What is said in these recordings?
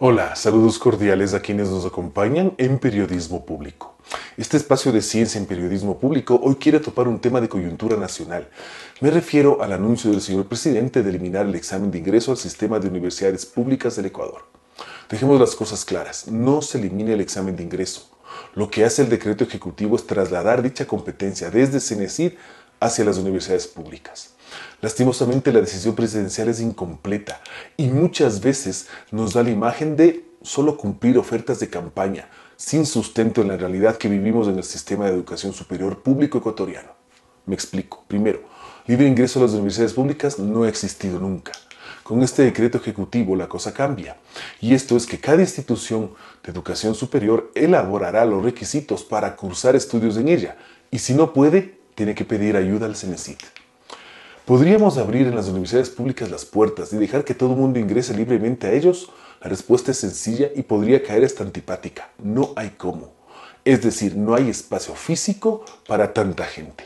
Hola, saludos cordiales a quienes nos acompañan en Periodismo Público. Este espacio de ciencia en periodismo público hoy quiere topar un tema de coyuntura nacional. Me refiero al anuncio del señor presidente de eliminar el examen de ingreso al sistema de universidades públicas del Ecuador. Dejemos las cosas claras, no se elimina el examen de ingreso. Lo que hace el decreto ejecutivo es trasladar dicha competencia desde CENESID hacia las universidades públicas. Lastimosamente la decisión presidencial es incompleta y muchas veces nos da la imagen de solo cumplir ofertas de campaña, sin sustento en la realidad que vivimos en el sistema de educación superior público ecuatoriano. Me explico. Primero, libre ingreso a las universidades públicas no ha existido nunca. Con este decreto ejecutivo la cosa cambia, y esto es que cada institución de educación superior elaborará los requisitos para cursar estudios en ella, y si no puede, tiene que pedir ayuda al Cenecit. ¿Podríamos abrir en las universidades públicas las puertas y dejar que todo el mundo ingrese libremente a ellos? La respuesta es sencilla y podría caer esta antipática. No hay cómo. Es decir, no hay espacio físico para tanta gente.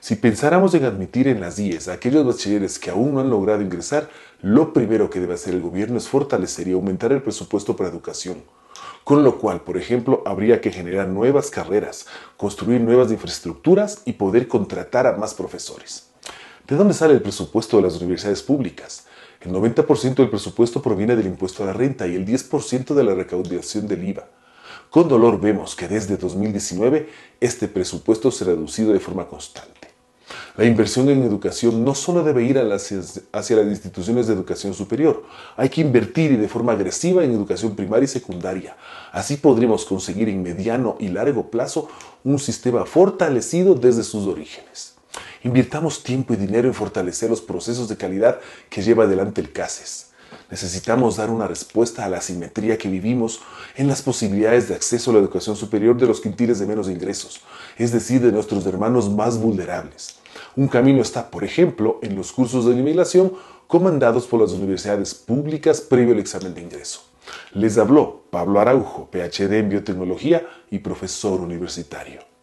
Si pensáramos en admitir en las IES a aquellos bachilleres que aún no han logrado ingresar, lo primero que debe hacer el gobierno es fortalecer y aumentar el presupuesto para educación. Con lo cual, por ejemplo, habría que generar nuevas carreras, construir nuevas infraestructuras y poder contratar a más profesores. ¿De dónde sale el presupuesto de las universidades públicas? El 90% del presupuesto proviene del impuesto a la renta y el 10% de la recaudación del IVA. Con dolor vemos que desde 2019 este presupuesto se ha reducido de forma constante. La inversión en educación no solo debe ir hacia, las instituciones de educación superior, hay que invertir de forma agresiva en educación primaria y secundaria. Así podremos conseguir en mediano y largo plazo un sistema fortalecido desde sus orígenes. Invirtamos tiempo y dinero en fortalecer los procesos de calidad que lleva adelante el CASES. Necesitamos dar una respuesta a la asimetría que vivimos en las posibilidades de acceso a la educación superior de los quintiles de menos ingresos, es decir, de nuestros hermanos más vulnerables. Un camino está, por ejemplo, en los cursos de nivelación comandados por las universidades públicas previo al examen de ingreso. Les habló Pablo Araujo, PhD en biotecnología y profesor universitario.